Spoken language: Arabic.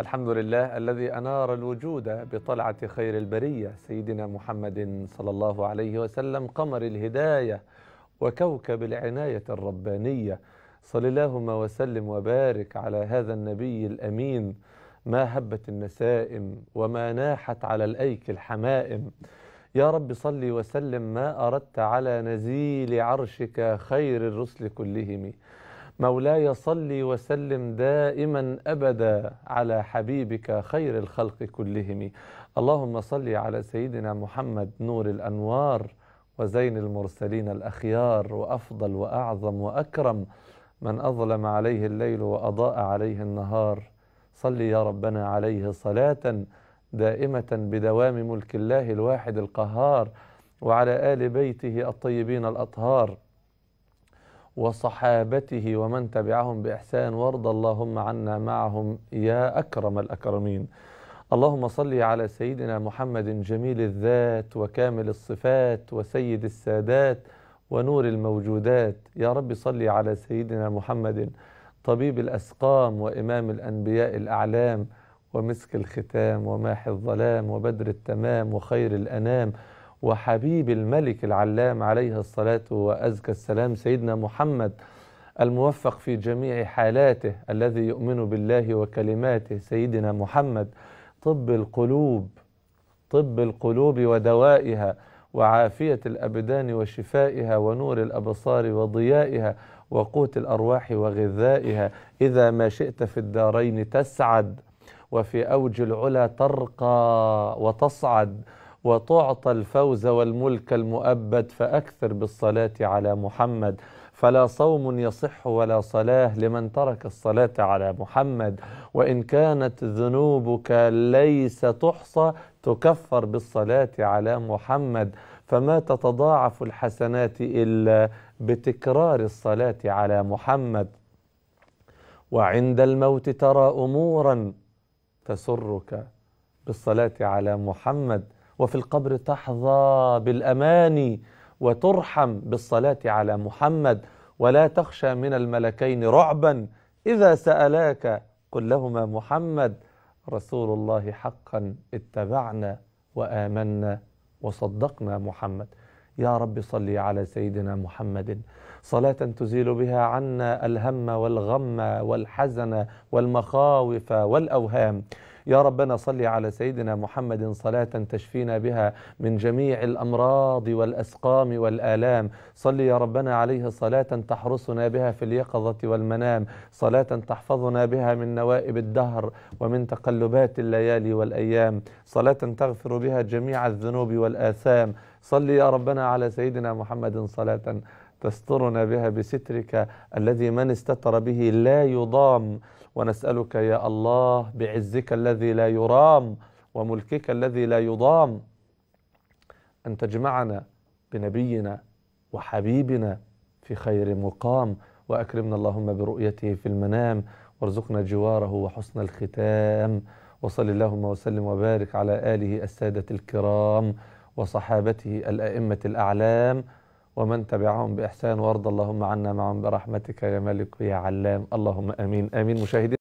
الحمد لله الذي أنار الوجود بطلعة خير البرية سيدنا محمد صلى الله عليه وسلم قمر الهداية وكوكب العناية الربانية صل اللهم وسلم وبارك على هذا النبي الأمين ما هبت النسائم وما ناحت على الأيك الحمائم يا رب صل وسلم ما أردت على نزيل عرشك خير الرسل كلهم مولاي صل وسلم دائما ابدا على حبيبك خير الخلق كلهم اللهم صل على سيدنا محمد نور الانوار وزين المرسلين الاخيار وافضل واعظم واكرم من اظلم عليه الليل واضاء عليه النهار صل يا ربنا عليه صلاه دائمه بدوام ملك الله الواحد القهار وعلى ال بيته الطيبين الاطهار وصحابته ومن تبعهم باحسان وارض اللهم عنا معهم يا اكرم الاكرمين اللهم صل على سيدنا محمد جميل الذات وكامل الصفات وسيد السادات ونور الموجودات يا رب صل على سيدنا محمد طبيب الاسقام وامام الانبياء الاعلام ومسك الختام وماح الظلام وبدر التمام وخير الانام وحبيب الملك العلام عليه الصلاة وأزكى السلام سيدنا محمد الموفق في جميع حالاته الذي يؤمن بالله وكلماته سيدنا محمد طب القلوب طب القلوب ودوائها وعافية الأبدان وشفائها ونور الأبصار وضيائها وقوت الأرواح وغذائها إذا ما شئت في الدارين تسعد وفي أوج العلا ترقى وتصعد وتعطى الفوز والملك المؤبد فأكثر بالصلاة على محمد فلا صوم يصح ولا صلاة لمن ترك الصلاة على محمد وإن كانت ذنوبك ليس تحصى تكفر بالصلاة على محمد فما تتضاعف الحسنات إلا بتكرار الصلاة على محمد وعند الموت ترى أمورا تسرك بالصلاة على محمد وفي القبر تحظى بالأماني وترحم بالصلاة على محمد ولا تخشى من الملكين رعبا إذا سألاك قل لهما محمد رسول الله حقا اتبعنا وآمنا وصدقنا محمد يا رب صل على سيدنا محمد صلاة تزيل بها عنا الهم والغم والحزن والمخاوف والأوهام يا ربنا صل على سيدنا محمد صلاة تشفينا بها من جميع الأمراض والأسقام والآلام صل يا ربنا عليه صلاة تحرسنا بها في اليقظة والمنام صلاة تحفظنا بها من نوائب الدهر ومن تقلبات الليالي والأيام صلاة تغفر بها جميع الذنوب والآثام صل يا ربنا على سيدنا محمد صلاة تسترنا بها بسترك الذي من استتر به لا يضام ونسألك يا الله بعزك الذي لا يرام وملكك الذي لا يضام أن تجمعنا بنبينا وحبيبنا في خير مقام وأكرمنا اللهم برؤيته في المنام وارزقنا جواره وحسن الختام وصل اللهم وسلم وبارك على آله السادة الكرام وصحابته الأئمة الأعلام ومن تبعهم بإحسان وارض اللهم عنا معهم برحمتك يا ملك يا علام اللهم آمين آمين مشاهدين